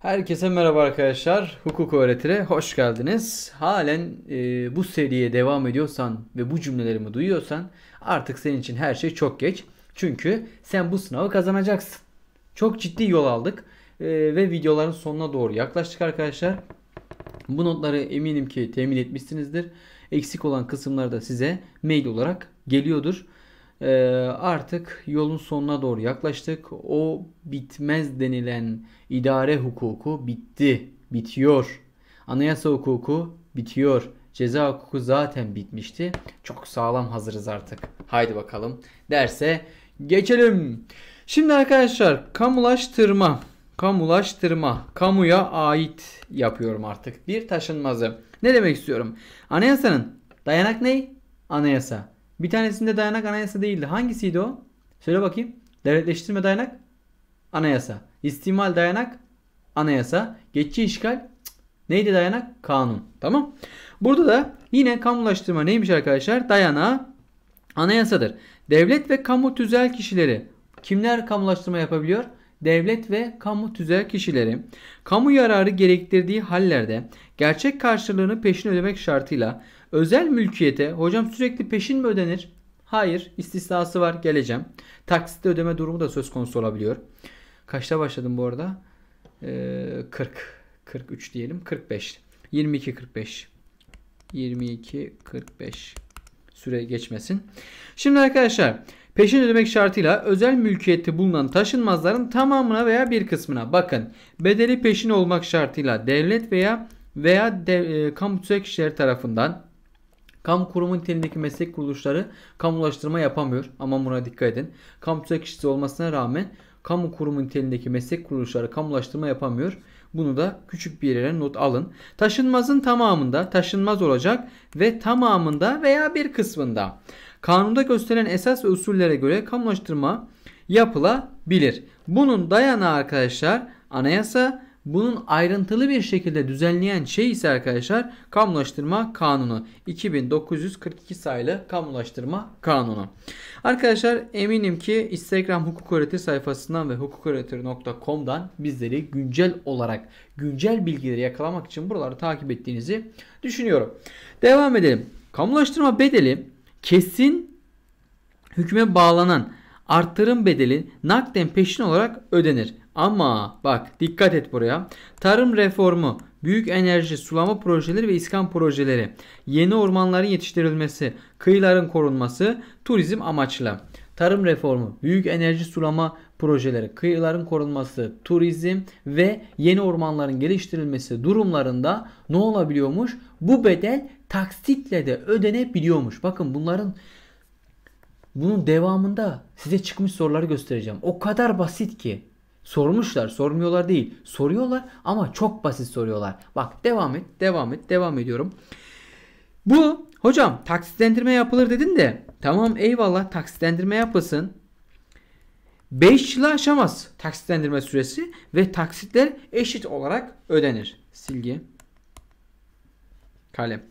Herkese merhaba arkadaşlar. Hukuk öğretire hoş geldiniz. Halen e, bu seriye devam ediyorsan ve bu cümlelerimi duyuyorsan artık senin için her şey çok geç. Çünkü sen bu sınavı kazanacaksın. Çok ciddi yol aldık e, ve videoların sonuna doğru yaklaştık arkadaşlar. Bu notları eminim ki temin etmişsinizdir. Eksik olan kısımları da size mail olarak geliyordur e, artık yolun sonuna doğru yaklaştık. O bitmez denilen idare hukuku bitti, bitiyor. Anayasa hukuku bitiyor. Ceza hukuku zaten bitmişti. Çok sağlam hazırız artık. Haydi bakalım derse geçelim. Şimdi arkadaşlar kamulaştırma kamulaştırma, kamuya ait yapıyorum artık. Bir taşınmazı. Ne demek istiyorum? Anayasanın dayanak ne? Anayasa. Bir tanesinde dayanak anayasa değildi. Hangisiydi o? Söyle bakayım. Devletleştirme dayanak anayasa. İstimal dayanak anayasa. Geçici işgal neydi dayanak? Kanun. Tamam. Burada da yine kamulaştırma neymiş arkadaşlar? Dayana anayasadır. Devlet ve kamu tüzel kişileri kimler kamulaştırma yapabiliyor? devlet ve kamu tüzel kişileri kamu yararı gerektirdiği hallerde gerçek karşılığını peşin ödemek şartıyla Özel mülkiyete hocam sürekli peşin mi ödenir? Hayır istisnası var geleceğim. Taksitle ödeme durumu da söz konusu olabiliyor. Kaçta başladım bu arada? Ee, 40. 43 diyelim. 45. 22 45. 22 45. Süre geçmesin. Şimdi arkadaşlar peşin ödemek şartıyla özel mülkiyette bulunan taşınmazların tamamına veya bir kısmına bakın. Bedeli peşin olmak şartıyla devlet veya veya de, e, kamu tüzel kişileri tarafından Kamu kurumu niteliğindeki meslek kuruluşları kamulaştırma yapamıyor. Ama buna dikkat edin. Kamu tüzek işçisi olmasına rağmen kamu kurumu niteliğindeki meslek kuruluşları kamulaştırma yapamıyor. Bunu da küçük bir yere not alın. Taşınmazın tamamında taşınmaz olacak ve tamamında veya bir kısmında. Kanunda gösterilen esas ve usullere göre kamulaştırma yapılabilir. Bunun dayanağı arkadaşlar anayasa, bunun ayrıntılı bir şekilde düzenleyen şey ise arkadaşlar kamulaştırma kanunu. 2942 sayılı kamulaştırma kanunu. Arkadaşlar eminim ki Instagram hukuk öğreti sayfasından ve hukuköğreti.com'dan bizleri güncel olarak güncel bilgileri yakalamak için buraları takip ettiğinizi düşünüyorum. Devam edelim. Kamulaştırma bedeli kesin hükme bağlanan artırım bedeli nakden peşin olarak ödenir. Ama bak dikkat et buraya. Tarım reformu, büyük enerji, sulama projeleri ve iskan projeleri, yeni ormanların yetiştirilmesi, kıyıların korunması turizm amaçlı. Tarım reformu, büyük enerji sulama projeleri, kıyıların korunması, turizm ve yeni ormanların geliştirilmesi durumlarında ne olabiliyormuş? Bu bedel taksitle de ödenebiliyormuş. Bakın bunların bunun devamında size çıkmış soruları göstereceğim. O kadar basit ki. Sormuşlar, sormuyorlar değil. Soruyorlar ama çok basit soruyorlar. Bak devam et, devam et, devam ediyorum. Bu hocam taksitlendirme yapılır dedin de tamam eyvallah taksitlendirme yapılsın. 5 yılı aşamaz taksitlendirme süresi ve taksitler eşit olarak ödenir. Silgi kalem.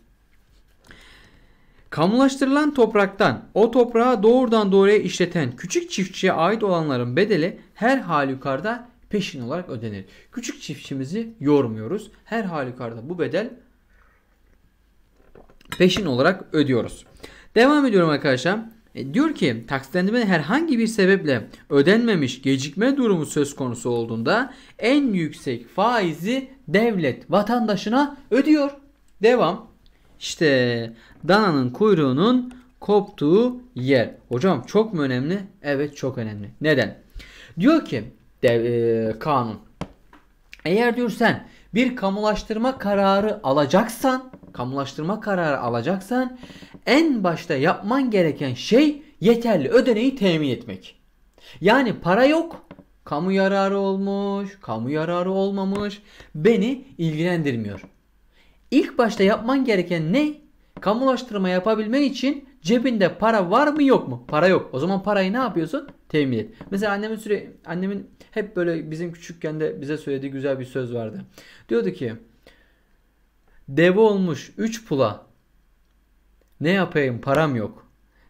Kamulaştırılan topraktan o toprağa doğrudan doğruya işleten küçük çiftçiye ait olanların bedeli her halükarda peşin olarak ödenir. Küçük çiftçimizi yormuyoruz. Her halükarda bu bedel peşin olarak ödüyoruz. Devam ediyorum arkadaşlar. E, diyor ki taksitlendirme herhangi bir sebeple ödenmemiş gecikme durumu söz konusu olduğunda en yüksek faizi devlet vatandaşına ödüyor. Devam. İşte dananın kuyruğunun koptuğu yer. Hocam çok mu önemli? Evet çok önemli. Neden? Diyor ki de, e, kanun. Eğer diyor sen bir kamulaştırma kararı alacaksan, kamulaştırma kararı alacaksan en başta yapman gereken şey yeterli ödeneği temin etmek. Yani para yok, kamu yararı olmuş, kamu yararı olmamış beni ilgilendirmiyor. İlk başta yapman gereken ne? Kamulaştırma yapabilmen için cebinde para var mı yok mu? Para yok. O zaman parayı ne yapıyorsun? Temin et. Mesela annemin süre annemin hep böyle bizim küçükken de bize söylediği güzel bir söz vardı. Diyordu ki Deve olmuş 3 pula ne yapayım param yok.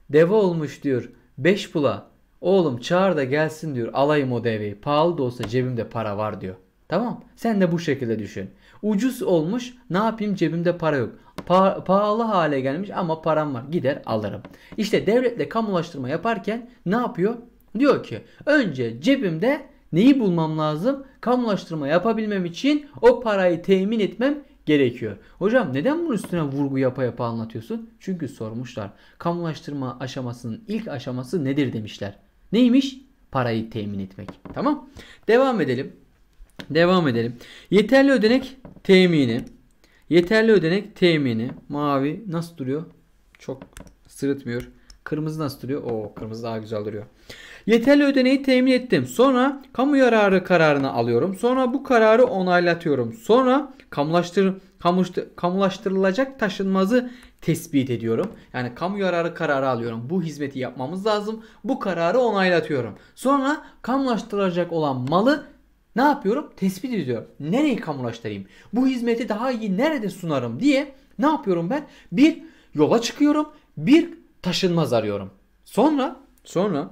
Deve olmuş diyor 5 pula oğlum çağır da gelsin diyor alayım o deveyi. Pahalı da olsa cebimde para var diyor. Tamam sen de bu şekilde düşün. Ucuz olmuş ne yapayım cebimde para yok. Pa pahalı hale gelmiş ama param var gider alırım. İşte devletle kamulaştırma yaparken ne yapıyor? Diyor ki önce cebimde neyi bulmam lazım? Kamulaştırma yapabilmem için o parayı temin etmem gerekiyor. Hocam neden bunun üstüne vurgu yapa yapa anlatıyorsun? Çünkü sormuşlar. Kamulaştırma aşamasının ilk aşaması nedir demişler. Neymiş? Parayı temin etmek. Tamam. Devam edelim. Devam edelim. Yeterli ödenek temini. Yeterli ödenek temini. Mavi nasıl duruyor? Çok sırıtmıyor. Kırmızı nasıl duruyor? Oo kırmızı daha güzel duruyor. Yeterli ödeneği temin ettim. Sonra kamu yararı kararını alıyorum. Sonra bu kararı onaylatıyorum. Sonra kamulaştır, kamulaştır, kamulaştırılacak taşınmazı tespit ediyorum. Yani kamu yararı kararı alıyorum. Bu hizmeti yapmamız lazım. Bu kararı onaylatıyorum. Sonra kamulaştırılacak olan malı ne yapıyorum? Tespit ediyorum. Nereyi kamulaştırayım? Bu hizmeti daha iyi nerede sunarım diye ne yapıyorum ben? Bir yola çıkıyorum. Bir taşınmaz arıyorum. Sonra sonra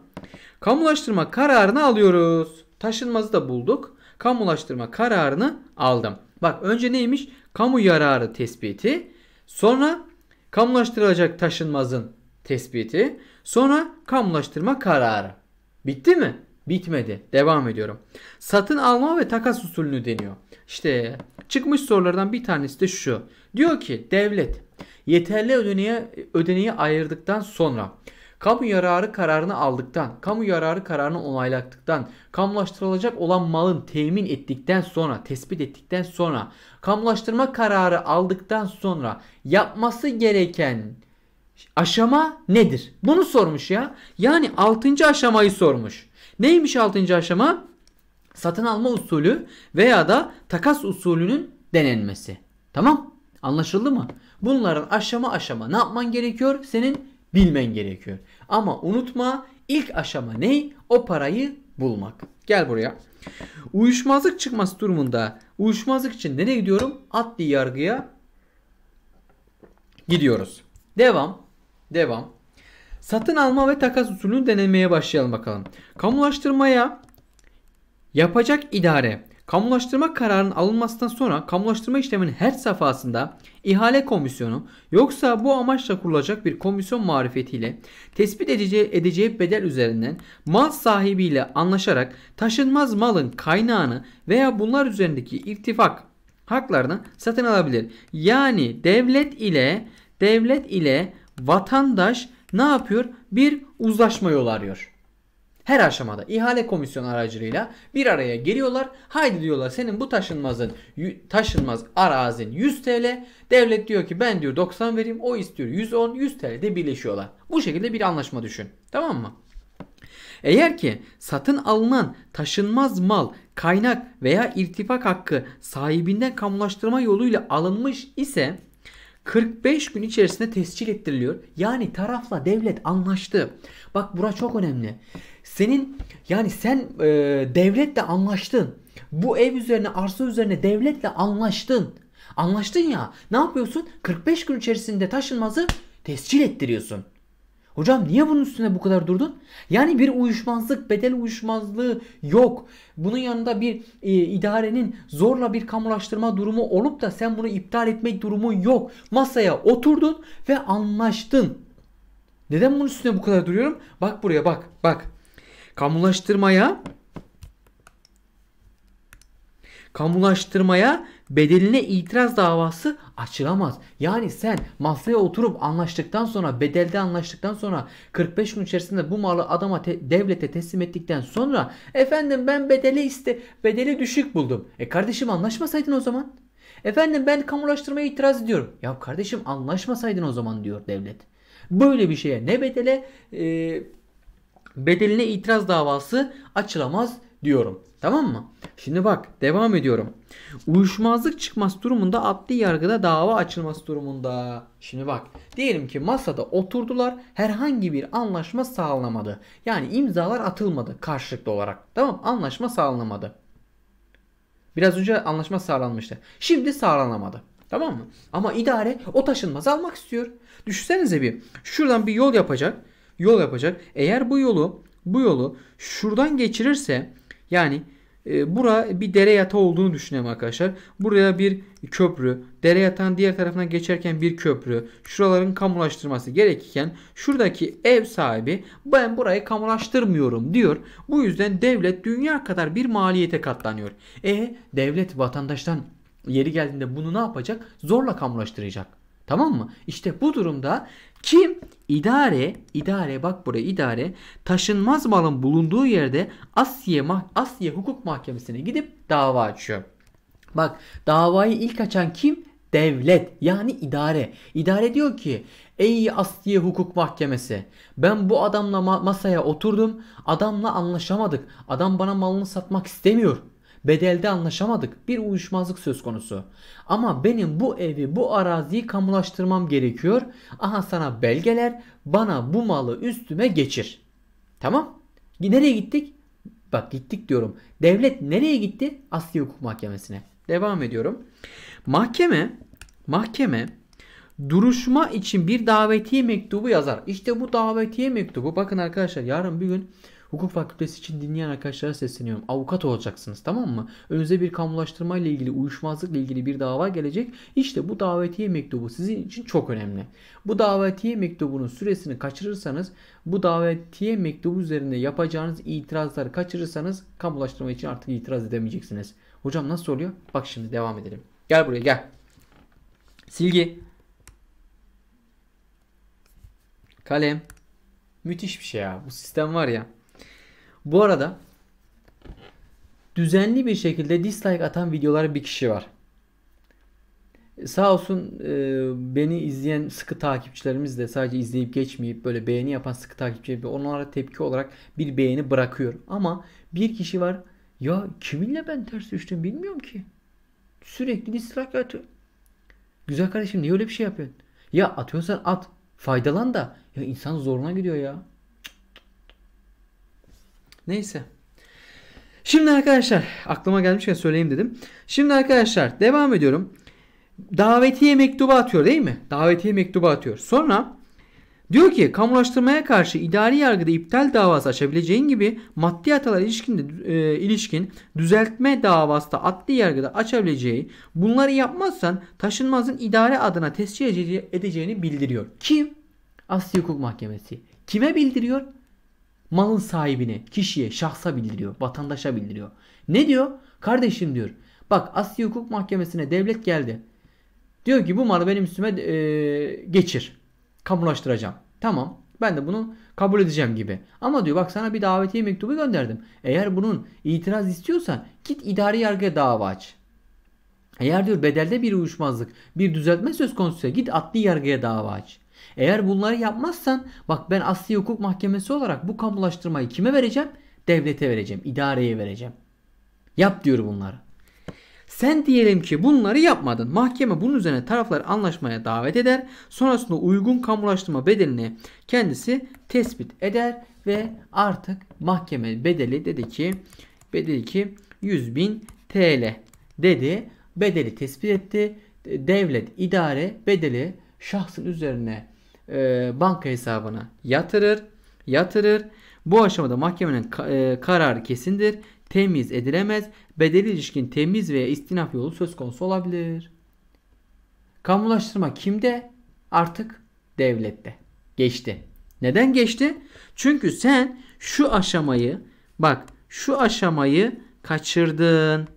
kamulaştırma kararını alıyoruz. Taşınmazı da bulduk. Kamulaştırma kararını aldım. Bak önce neymiş? Kamu yararı tespiti. Sonra kamulaştırılacak taşınmazın tespiti. Sonra kamulaştırma kararı. Bitti mi? Bitmedi. Devam ediyorum. Satın alma ve takas usulünü deniyor. İşte çıkmış sorulardan bir tanesi de şu. Diyor ki devlet yeterli ödeneği, ödeneği ayırdıktan sonra kamu yararı kararını aldıktan, kamu yararı kararını onaylattıktan, kamulaştırılacak olan malın temin ettikten sonra, tespit ettikten sonra, kamulaştırma kararı aldıktan sonra yapması gereken aşama nedir? Bunu sormuş ya. Yani 6. aşamayı sormuş. Neymiş 6. aşama? Satın alma usulü veya da takas usulünün denenmesi. Tamam? Anlaşıldı mı? Bunların aşama aşama ne yapman gerekiyor? Senin bilmen gerekiyor. Ama unutma ilk aşama ne? O parayı bulmak. Gel buraya. Uyuşmazlık çıkması durumunda uyuşmazlık için nereye gidiyorum? Adli yargıya gidiyoruz. Devam. Devam. Satın alma ve takas usulünü denemeye başlayalım bakalım. Kamulaştırmaya yapacak idare kamulaştırma kararının alınmasından sonra kamulaştırma işleminin her safhasında ihale komisyonu yoksa bu amaçla kurulacak bir komisyon marifetiyle tespit edeceği, edeceği bedel üzerinden mal sahibiyle anlaşarak taşınmaz malın kaynağını veya bunlar üzerindeki irtifak haklarını satın alabilir. Yani devlet ile devlet ile vatandaş ne yapıyor? Bir uzlaşma yolu arıyor. Her aşamada ihale komisyonu aracılığıyla bir araya geliyorlar. Haydi diyorlar senin bu taşınmazın taşınmaz arazin 100 TL. Devlet diyor ki ben diyor 90 vereyim. O istiyor 110 100 TL'de birleşiyorlar. Bu şekilde bir anlaşma düşün. Tamam mı? Eğer ki satın alınan taşınmaz mal, kaynak veya irtifak hakkı sahibinden kamulaştırma yoluyla alınmış ise 45 gün içerisinde tescil ettiriliyor. Yani tarafla devlet anlaştı. Bak bura çok önemli. Senin yani sen e, devletle anlaştın. Bu ev üzerine arsa üzerine devletle anlaştın. Anlaştın ya. Ne yapıyorsun? 45 gün içerisinde taşınmazı tescil ettiriyorsun. Hocam niye bunun üstüne bu kadar durdun? Yani bir uyuşmazlık, bedel uyuşmazlığı yok. Bunun yanında bir e, idarenin zorla bir kamulaştırma durumu olup da sen bunu iptal etmek durumu yok. Masaya oturdun ve anlaştın. Neden bunun üstüne bu kadar duruyorum? Bak buraya bak bak. Kamulaştırmaya kamulaştırmaya bedeline itiraz davası açılamaz. Yani sen masaya oturup anlaştıktan sonra bedelde anlaştıktan sonra 45 gün içerisinde bu malı adama te- devlete teslim ettikten sonra efendim ben bedeli iste bedeli düşük buldum. E kardeşim anlaşmasaydın o zaman. Efendim ben kamulaştırmaya itiraz ediyorum. Ya kardeşim anlaşmasaydın o zaman diyor devlet. Böyle bir şeye ne bedele e, bedeline itiraz davası açılamaz diyorum. Tamam mı? Şimdi bak devam ediyorum. Uyuşmazlık çıkması durumunda adli yargıda dava açılması durumunda. Şimdi bak diyelim ki masada oturdular herhangi bir anlaşma sağlanamadı. Yani imzalar atılmadı karşılıklı olarak. Tamam anlaşma sağlanamadı. Biraz önce anlaşma sağlanmıştı. Şimdi sağlanamadı. Tamam mı? Ama idare o taşınmaz almak istiyor. Düşünsenize bir. Şuradan bir yol yapacak. Yol yapacak. Eğer bu yolu bu yolu şuradan geçirirse yani e, bura bir dere yatağı olduğunu düşünelim arkadaşlar. Buraya bir köprü, dere yatağın diğer tarafından geçerken bir köprü, şuraların kamulaştırması gerekirken şuradaki ev sahibi ben burayı kamulaştırmıyorum diyor. Bu yüzden devlet dünya kadar bir maliyete katlanıyor. E devlet vatandaştan yeri geldiğinde bunu ne yapacak? Zorla kamulaştıracak. Tamam mı? İşte bu durumda kim idare, idare bak buraya idare taşınmaz malın bulunduğu yerde Asya, Mah Asya Hukuk Mahkemesi'ne gidip dava açıyor. Bak davayı ilk açan kim? Devlet yani idare. İdare diyor ki ey Asya Hukuk Mahkemesi ben bu adamla masaya oturdum adamla anlaşamadık adam bana malını satmak istemiyor Bedelde anlaşamadık. Bir uyuşmazlık söz konusu. Ama benim bu evi, bu araziyi kamulaştırmam gerekiyor. Aha sana belgeler. Bana bu malı üstüme geçir. Tamam? Nereye gittik? Bak gittik diyorum. Devlet nereye gitti? Asli Hukuk Mahkemesi'ne. Devam ediyorum. Mahkeme mahkeme duruşma için bir davetiye mektubu yazar. İşte bu davetiye mektubu bakın arkadaşlar yarın bir gün Hukuk fakültesi için dinleyen arkadaşlara sesleniyorum. Avukat olacaksınız tamam mı? Önünüze bir kamulaştırma ile ilgili, uyuşmazlıkla ilgili bir dava gelecek. İşte bu davetiye mektubu sizin için çok önemli. Bu davetiye mektubunun süresini kaçırırsanız, bu davetiye mektubu üzerinde yapacağınız itirazları kaçırırsanız kamulaştırma için artık itiraz edemeyeceksiniz. Hocam nasıl oluyor? Bak şimdi devam edelim. Gel buraya gel. Silgi. Kalem. Müthiş bir şey ya. Bu sistem var ya. Bu arada düzenli bir şekilde dislike atan videolar bir kişi var. Sağ olsun e, beni izleyen sıkı takipçilerimiz de sadece izleyip geçmeyip böyle beğeni yapan sıkı takipçilerimiz onlara tepki olarak bir beğeni bırakıyorum. Ama bir kişi var ya kiminle ben ters düştüm bilmiyorum ki. Sürekli dislike atıyor. Güzel kardeşim niye öyle bir şey yapıyorsun? Ya atıyorsan at. Faydalan da. Ya insan zoruna gidiyor ya. Neyse. Şimdi arkadaşlar aklıma gelmişken söyleyeyim dedim. Şimdi arkadaşlar devam ediyorum. Davetiye mektubu atıyor değil mi? Davetiye mektubu atıyor. Sonra diyor ki kamulaştırmaya karşı idari yargıda iptal davası açabileceğin gibi maddi hatalar ilişkinde e, ilişkin düzeltme davası da adli yargıda açabileceği bunları yapmazsan taşınmazın idare adına tescil edeceğini bildiriyor. Kim? Asli Hukuk Mahkemesi. Kime bildiriyor? malın sahibine, kişiye, şahsa bildiriyor, vatandaşa bildiriyor. Ne diyor? Kardeşim diyor. Bak Asya Hukuk Mahkemesi'ne devlet geldi. Diyor ki bu malı benim üstüme e, geçir. Kamulaştıracağım. Tamam. Ben de bunu kabul edeceğim gibi. Ama diyor bak sana bir davetiye mektubu gönderdim. Eğer bunun itiraz istiyorsan git idari yargıya dava aç. Eğer diyor bedelde bir uyuşmazlık, bir düzeltme söz konusuysa git adli yargıya dava aç. Eğer bunları yapmazsan bak ben asli hukuk mahkemesi olarak bu kamulaştırmayı kime vereceğim? Devlete vereceğim, idareye vereceğim. Yap diyor bunları. Sen diyelim ki bunları yapmadın. Mahkeme bunun üzerine tarafları anlaşmaya davet eder. Sonrasında uygun kamulaştırma bedelini kendisi tespit eder ve artık mahkeme bedeli dedi ki bedeli ki 100 bin TL dedi. Bedeli tespit etti. Devlet idare bedeli şahsın üzerine e, banka hesabına yatırır. Yatırır. Bu aşamada mahkemenin e, kararı kesindir. Temiz edilemez. Bedeli ilişkin temiz veya istinaf yolu söz konusu olabilir. Kamulaştırma kimde? Artık devlette. Geçti. Neden geçti? Çünkü sen şu aşamayı bak şu aşamayı kaçırdın.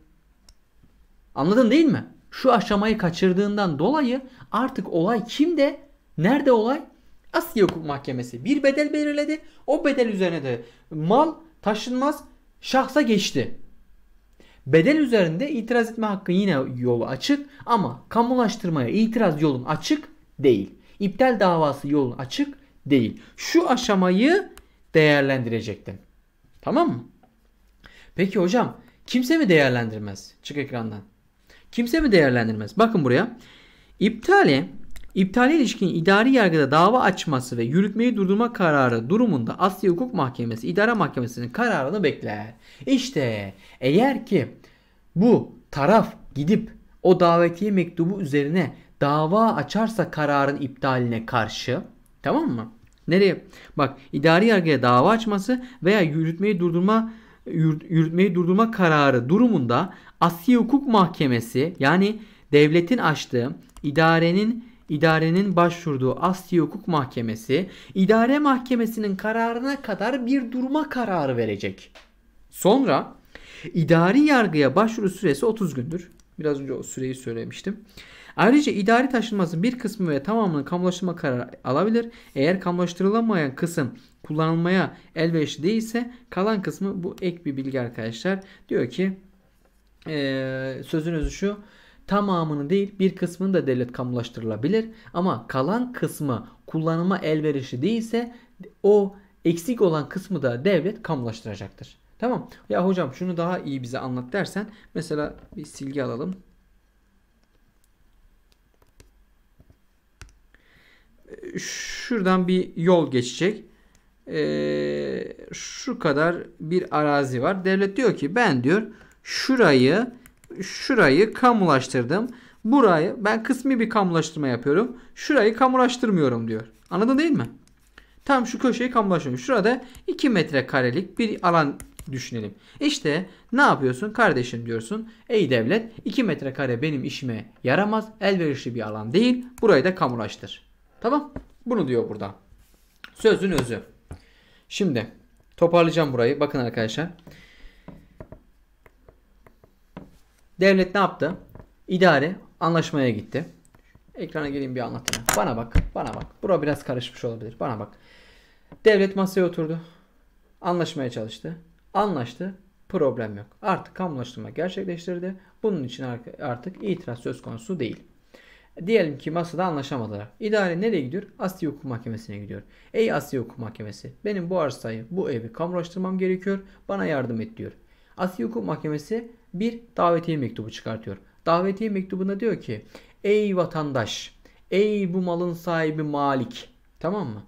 Anladın değil mi? Şu aşamayı kaçırdığından dolayı artık olay kimde? Nerede olay? Asya Hukuk Mahkemesi bir bedel belirledi. O bedel üzerine de mal taşınmaz şahsa geçti. Bedel üzerinde itiraz etme hakkı yine yolu açık ama kamulaştırmaya itiraz yolun açık değil. İptal davası yolun açık değil. Şu aşamayı değerlendirecektin. Tamam mı? Peki hocam kimse mi değerlendirmez? Çık ekrandan. Kimse mi değerlendirmez? Bakın buraya. İptali İptale ilişkin idari yargıda dava açması ve yürütmeyi durdurma kararı durumunda Asya Hukuk Mahkemesi İdare Mahkemesi'nin kararını bekler. İşte eğer ki bu taraf gidip o davetiye mektubu üzerine dava açarsa kararın iptaline karşı tamam mı? Nereye? Bak idari yargıya dava açması veya yürütmeyi durdurma yürütmeyi durdurma kararı durumunda Asya Hukuk Mahkemesi yani devletin açtığı idarenin idarenin başvurduğu Asya Hukuk Mahkemesi idare mahkemesinin kararına kadar bir durma kararı verecek. Sonra idari yargıya başvuru süresi 30 gündür. Biraz önce o süreyi söylemiştim. Ayrıca idari taşınmasının bir kısmı ve tamamının kamulaştırma kararı alabilir. Eğer kamulaştırılamayan kısım kullanılmaya elverişli değilse kalan kısmı bu ek bir bilgi arkadaşlar. Diyor ki ee, sözün özü şu tamamını değil bir kısmını da devlet kamulaştırılabilir. Ama kalan kısmı kullanıma elverişli değilse o eksik olan kısmı da devlet kamulaştıracaktır. Tamam. Ya hocam şunu daha iyi bize anlat dersen mesela bir silgi alalım. Şuradan bir yol geçecek. Ee, şu kadar bir arazi var. Devlet diyor ki ben diyor şurayı şurayı kamulaştırdım. Burayı ben kısmi bir kamulaştırma yapıyorum. Şurayı kamulaştırmıyorum diyor. Anladın değil mi? Tam şu köşeyi kamulaştırıyorum. Şurada 2 metrekarelik bir alan düşünelim. İşte ne yapıyorsun kardeşim diyorsun. Ey devlet 2 metrekare benim işime yaramaz. Elverişli bir alan değil. Burayı da kamulaştır. Tamam. Bunu diyor burada. Sözün özü. Şimdi toparlayacağım burayı. Bakın arkadaşlar. Devlet ne yaptı? İdare anlaşmaya gitti. Ekrana geleyim bir anlatayım. Bana bak, bana bak. Bura biraz karışmış olabilir. Bana bak. Devlet masaya oturdu. Anlaşmaya çalıştı. Anlaştı. Problem yok. Artık kamulaştırma gerçekleştirdi. Bunun için artık itiraz söz konusu değil. Diyelim ki masada anlaşamadılar. İdare nereye gidiyor? Asli Hukuk Mahkemesi'ne gidiyor. Ey Asli Hukuk Mahkemesi benim bu arsayı, bu evi kamulaştırmam gerekiyor. Bana yardım et diyor. Asya Hukuk Mahkemesi bir davetiye mektubu çıkartıyor. Davetiye mektubunda diyor ki ey vatandaş ey bu malın sahibi Malik tamam mı?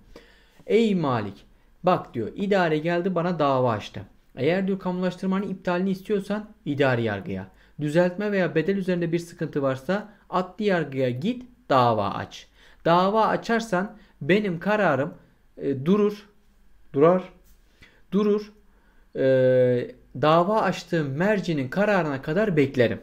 Ey Malik bak diyor idare geldi bana dava açtı. Eğer diyor kamulaştırmanın iptalini istiyorsan idari yargıya. Düzeltme veya bedel üzerinde bir sıkıntı varsa adli yargıya git dava aç. Dava açarsan benim kararım e, durur, durar, durur. E, dava açtığım mercinin kararına kadar beklerim.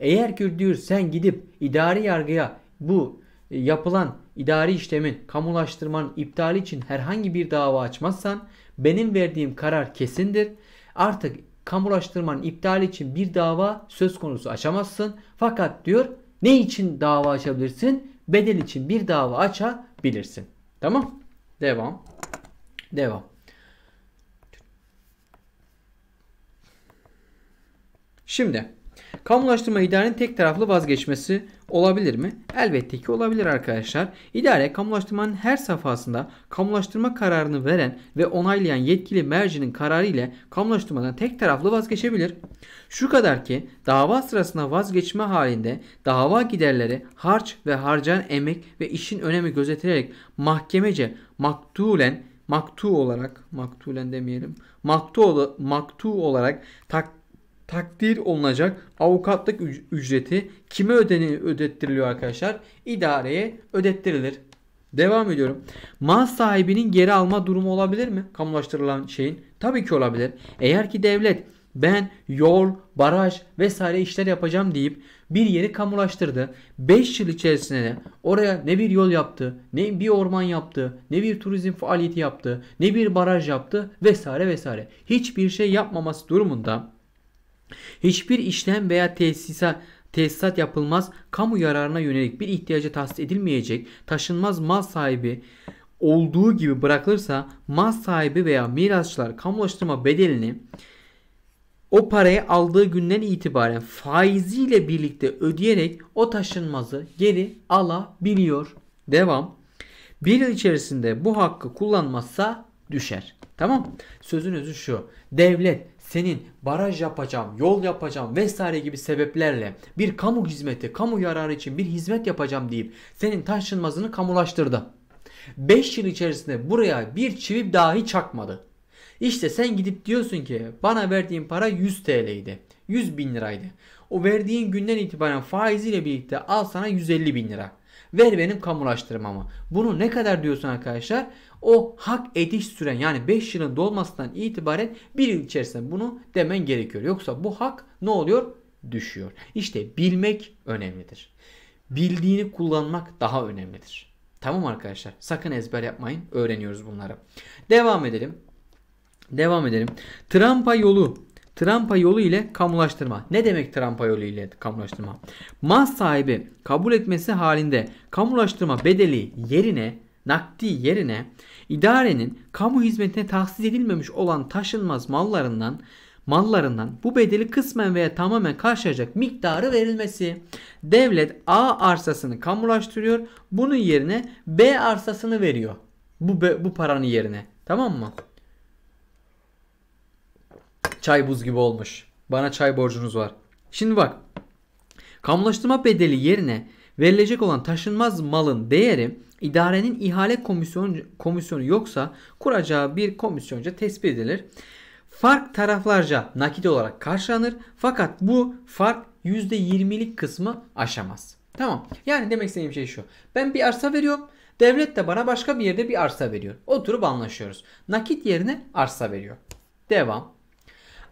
Eğer ki diyor sen gidip idari yargıya bu e, yapılan idari işlemin, kamulaştırmanın iptali için herhangi bir dava açmazsan benim verdiğim karar kesindir. Artık kamulaştırmanın iptali için bir dava söz konusu açamazsın. Fakat diyor ne için dava açabilirsin? Bedel için bir dava açabilirsin. Tamam? Devam. Devam. Şimdi kamulaştırma idarenin tek taraflı vazgeçmesi olabilir mi? Elbette ki olabilir arkadaşlar. İdare kamulaştırmanın her safhasında kamulaştırma kararını veren ve onaylayan yetkili mercinin kararı ile kamulaştırmadan tek taraflı vazgeçebilir. Şu kadar ki dava sırasında vazgeçme halinde dava giderleri, harç ve harcan emek ve işin önemi gözetilerek mahkemece maktulen maktu olarak maktulen demeyelim maktu, maktu olarak tak, takdir olunacak avukatlık ücreti kime ödeni ödettiriliyor arkadaşlar? İdareye ödettirilir. Devam ediyorum. Mal sahibinin geri alma durumu olabilir mi? Kamulaştırılan şeyin. Tabii ki olabilir. Eğer ki devlet ben yol, baraj vesaire işler yapacağım deyip bir yeri kamulaştırdı. 5 yıl içerisinde de oraya ne bir yol yaptı, ne bir orman yaptı, ne bir turizm faaliyeti yaptı, ne bir baraj yaptı vesaire vesaire. Hiçbir şey yapmaması durumunda Hiçbir işlem veya tesisa tesisat yapılmaz, kamu yararına yönelik bir ihtiyaca tahsis edilmeyecek, taşınmaz mal sahibi olduğu gibi bırakılırsa mal sahibi veya mirasçılar kamulaştırma bedelini o parayı aldığı günden itibaren faiziyle birlikte ödeyerek o taşınmazı geri alabiliyor. Devam. Bir yıl içerisinde bu hakkı kullanmazsa düşer. Tamam. Sözün özü şu. Devlet senin baraj yapacağım, yol yapacağım vesaire gibi sebeplerle bir kamu hizmeti, kamu yararı için bir hizmet yapacağım deyip senin taşınmazını kamulaştırdı. 5 yıl içerisinde buraya bir çivi dahi çakmadı. İşte sen gidip diyorsun ki bana verdiğin para 100 TL idi, 100 bin liraydı. O verdiğin günden itibaren faiziyle birlikte al sana 150 bin lira. Ver benim kamulaştırmamı. Bunu ne kadar diyorsun arkadaşlar? o hak ediş süren yani 5 yılın dolmasından itibaren 1 yıl içerisinde bunu demen gerekiyor. Yoksa bu hak ne oluyor? Düşüyor. İşte bilmek önemlidir. Bildiğini kullanmak daha önemlidir. Tamam arkadaşlar sakın ezber yapmayın öğreniyoruz bunları. Devam edelim. Devam edelim. Trampa yolu Trampa yolu ile kamulaştırma. Ne demek trampa yolu ile kamulaştırma? Mal sahibi kabul etmesi halinde kamulaştırma bedeli yerine nakdi yerine idarenin kamu hizmetine tahsis edilmemiş olan taşınmaz mallarından mallarından bu bedeli kısmen veya tamamen karşılayacak miktarı verilmesi. Devlet A arsasını kamulaştırıyor. Bunun yerine B arsasını veriyor. Bu, bu paranın yerine. Tamam mı? Çay buz gibi olmuş. Bana çay borcunuz var. Şimdi bak. Kamulaştırma bedeli yerine verilecek olan taşınmaz malın değeri İdarenin ihale komisyonu, komisyonu yoksa kuracağı bir komisyonca tespit edilir. Fark taraflarca nakit olarak karşılanır fakat bu fark %20'lik kısmı aşamaz. Tamam. Yani demek istediğim şey şu. Ben bir arsa veriyorum. Devlet de bana başka bir yerde bir arsa veriyor. Oturup anlaşıyoruz. Nakit yerine arsa veriyor. Devam.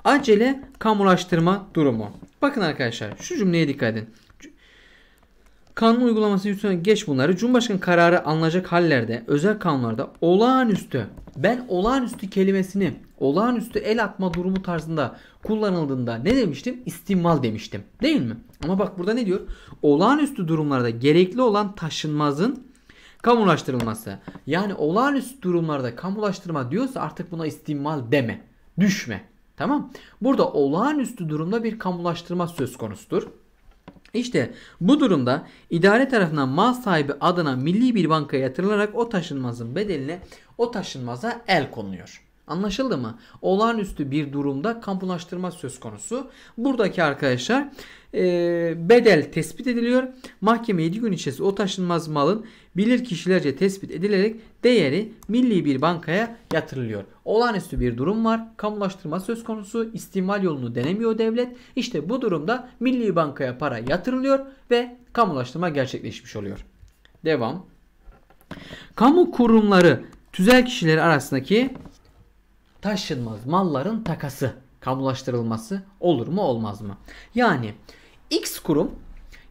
Acele kamulaştırma durumu. Bakın arkadaşlar şu cümleye dikkat edin. Kanun uygulaması yürütme geç bunları. Cumhurbaşkanı kararı alınacak hallerde, özel kanunlarda olağanüstü. Ben olağanüstü kelimesini olağanüstü el atma durumu tarzında kullanıldığında ne demiştim? İstimal demiştim. Değil mi? Ama bak burada ne diyor? Olağanüstü durumlarda gerekli olan taşınmazın kamulaştırılması. Yani olağanüstü durumlarda kamulaştırma diyorsa artık buna istimal deme. Düşme. Tamam. Burada olağanüstü durumda bir kamulaştırma söz konusudur. İşte bu durumda idare tarafından mal sahibi adına milli bir bankaya yatırılarak o taşınmazın bedeline o taşınmaza el konuluyor. Anlaşıldı mı? Olağanüstü bir durumda kamulaştırma söz konusu. Buradaki arkadaşlar e, bedel tespit ediliyor. Mahkeme 7 gün içerisinde o taşınmaz malın bilir kişilerce tespit edilerek değeri milli bir bankaya yatırılıyor. Olağanüstü bir durum var. Kamulaştırma söz konusu. İstimal yolunu denemiyor devlet. İşte bu durumda milli bankaya para yatırılıyor ve kamulaştırma gerçekleşmiş oluyor. Devam. Kamu kurumları tüzel kişileri arasındaki taşınmaz malların takası kamulaştırılması olur mu olmaz mı? Yani X kurum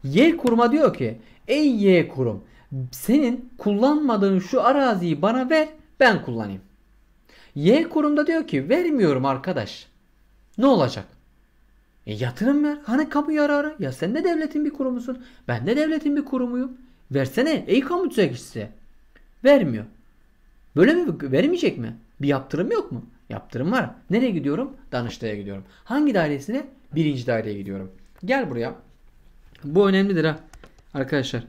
Y kuruma diyor ki ey Y kurum senin kullanmadığın şu araziyi bana ver ben kullanayım. Y kurumda diyor ki vermiyorum arkadaş. Ne olacak? E yatırım ver. Hani kamu yararı? Ya sen de devletin bir kurumusun. Ben de devletin bir kurumuyum. Versene ey kamu tüzekçisi. Vermiyor. Böyle mi? Vermeyecek mi? Bir yaptırım yok mu? Yaptırım var. Nereye gidiyorum? Danıştay'a gidiyorum. Hangi dairesine? Birinci daireye gidiyorum. Gel buraya. Bu önemlidir ha. Arkadaşlar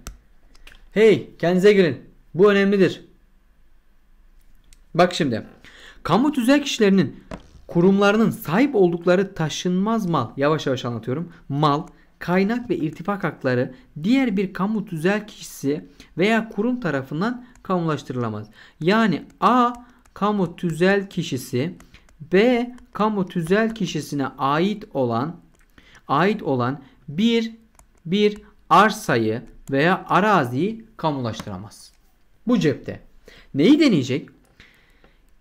Hey kendinize girin. Bu önemlidir. Bak şimdi. Kamu tüzel kişilerinin kurumlarının sahip oldukları taşınmaz mal yavaş yavaş anlatıyorum. Mal, kaynak ve irtifak hakları diğer bir kamu tüzel kişisi veya kurum tarafından kamulaştırılamaz. Yani A kamu tüzel kişisi B kamu tüzel kişisine ait olan ait olan bir bir arsayı veya araziyi kamulaştıramaz. Bu cepte. Neyi deneyecek?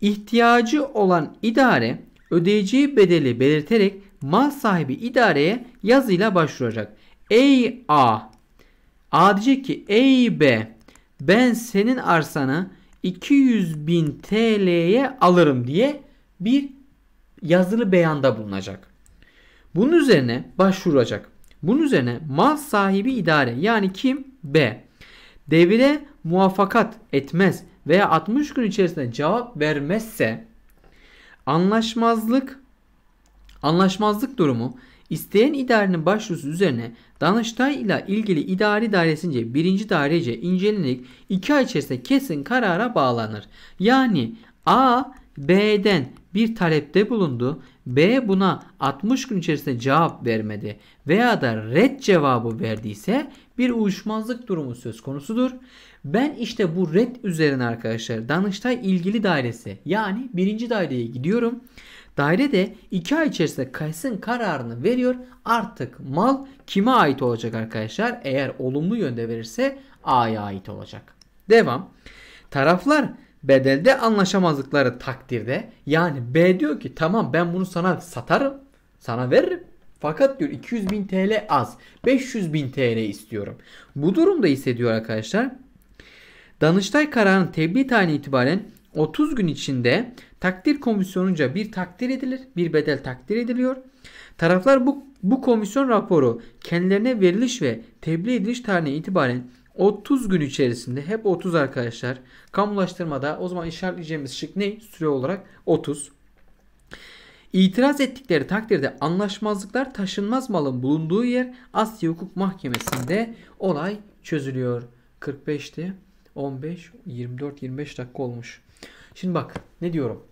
İhtiyacı olan idare ödeyeceği bedeli belirterek mal sahibi idareye yazıyla başvuracak. Ey A A diyecek ki ey B ben senin arsanı 200 bin TL'ye alırım diye bir yazılı beyanda bulunacak. Bunun üzerine başvuracak. Bunun üzerine mal sahibi idare yani kim? B devire muvaffakat etmez veya 60 gün içerisinde cevap vermezse anlaşmazlık anlaşmazlık durumu isteyen idarenin başvurusu üzerine Danıştay ile ilgili idari dairesince birinci dairece incelenerek 2 ay içerisinde kesin karara bağlanır. Yani A B'den bir talepte bulundu. B buna 60 gün içerisinde cevap vermedi veya da red cevabı verdiyse bir uyuşmazlık durumu söz konusudur. Ben işte bu red üzerine arkadaşlar Danıştay ilgili dairesi yani birinci daireye gidiyorum. Daire de 2 ay içerisinde kesin kararını veriyor. Artık mal kime ait olacak arkadaşlar? Eğer olumlu yönde verirse A'ya ait olacak. Devam. Taraflar bedelde anlaşamazlıkları takdirde yani B diyor ki tamam ben bunu sana satarım sana veririm fakat diyor 200 bin TL az 500 bin TL istiyorum. Bu durumda ise diyor arkadaşlar Danıştay kararının tebliğ tarihi itibaren 30 gün içinde takdir komisyonunca bir takdir edilir, bir bedel takdir ediliyor. Taraflar bu, bu komisyon raporu kendilerine veriliş ve tebliğ ediliş tarihine itibaren 30 gün içerisinde hep 30 arkadaşlar. Kamulaştırmada o zaman işaretleyeceğimiz şık ne? Süre olarak 30. İtiraz ettikleri takdirde anlaşmazlıklar taşınmaz malın bulunduğu yer Asya Hukuk Mahkemesi'nde olay çözülüyor. 45'ti. 15, 24, 25 dakika olmuş. Şimdi bak ne diyorum.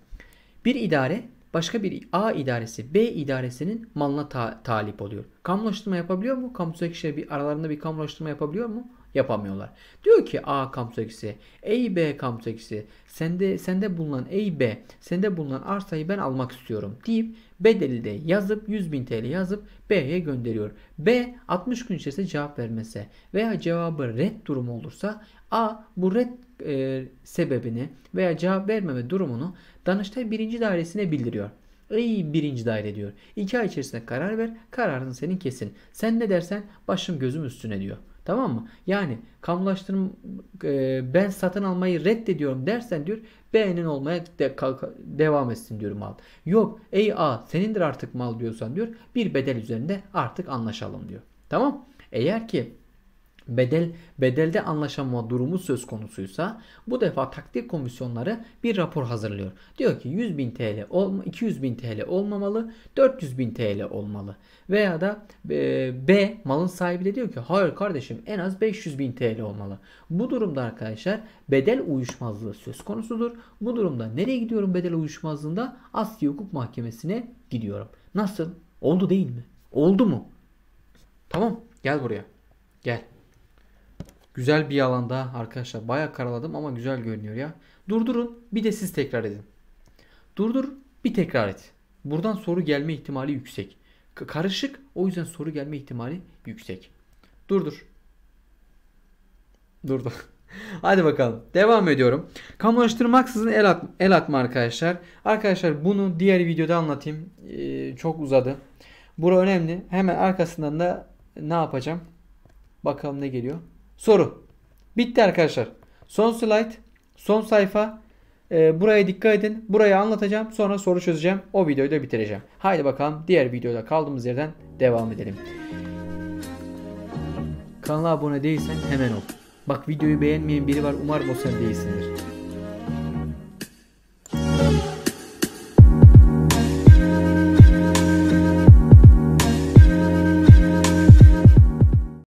Bir idare başka bir A idaresi B idaresinin malına ta- talip oluyor. Kamulaştırma yapabiliyor mu? Kamusal kişiler bir aralarında bir kamulaştırma yapabiliyor mu? yapamıyorlar. Diyor ki A kampüsü, Ey B kampüsü, sende sende bulunan Ey B, sende bulunan arsayı ben almak istiyorum deyip bedeli de yazıp 100 bin TL yazıp B'ye gönderiyor. B 60 gün içerisinde cevap vermese veya cevabı red durumu olursa A bu red e, sebebini veya cevap vermeme durumunu Danıştay birinci dairesine bildiriyor. Ey birinci daire diyor. İki ay içerisinde karar ver. Kararın senin kesin. Sen ne dersen başım gözüm üstüne diyor. Tamam mı? Yani kamulaştırma e, ben satın almayı reddediyorum dersen diyor B'nin olmaya de, kalka, devam etsin diyorum mal. Yok ey A senindir artık mal diyorsan diyor bir bedel üzerinde artık anlaşalım diyor. Tamam? Eğer ki bedel bedelde anlaşamama durumu söz konusuysa bu defa takdir komisyonları bir rapor hazırlıyor. Diyor ki 100 bin TL olma, 200 bin TL olmamalı 400 bin TL olmalı. Veya da e, B malın sahibi de diyor ki hayır kardeşim en az 500 bin TL olmalı. Bu durumda arkadaşlar bedel uyuşmazlığı söz konusudur. Bu durumda nereye gidiyorum bedel uyuşmazlığında? Asli Hukuk Mahkemesi'ne gidiyorum. Nasıl? Oldu değil mi? Oldu mu? Tamam gel buraya. Gel. Güzel bir alanda arkadaşlar baya karaladım ama güzel görünüyor ya. Durdurun bir de siz tekrar edin. Durdur bir tekrar et. Buradan soru gelme ihtimali yüksek. K karışık o yüzden soru gelme ihtimali yüksek. Durdur. Durdu. Hadi bakalım. Devam ediyorum. Kamulaştırmaksızın el, at el atma arkadaşlar. Arkadaşlar bunu diğer videoda anlatayım. Ee, çok uzadı. Bura önemli. Hemen arkasından da ne yapacağım? Bakalım ne geliyor. Soru. Bitti arkadaşlar. Son slide. Son sayfa. E, buraya dikkat edin. Burayı anlatacağım. Sonra soru çözeceğim. O videoyu da bitireceğim. Haydi bakalım diğer videoda kaldığımız yerden devam edelim. Kanala abone değilsen hemen ol. Bak videoyu beğenmeyen biri var umarım o sen değilsindir.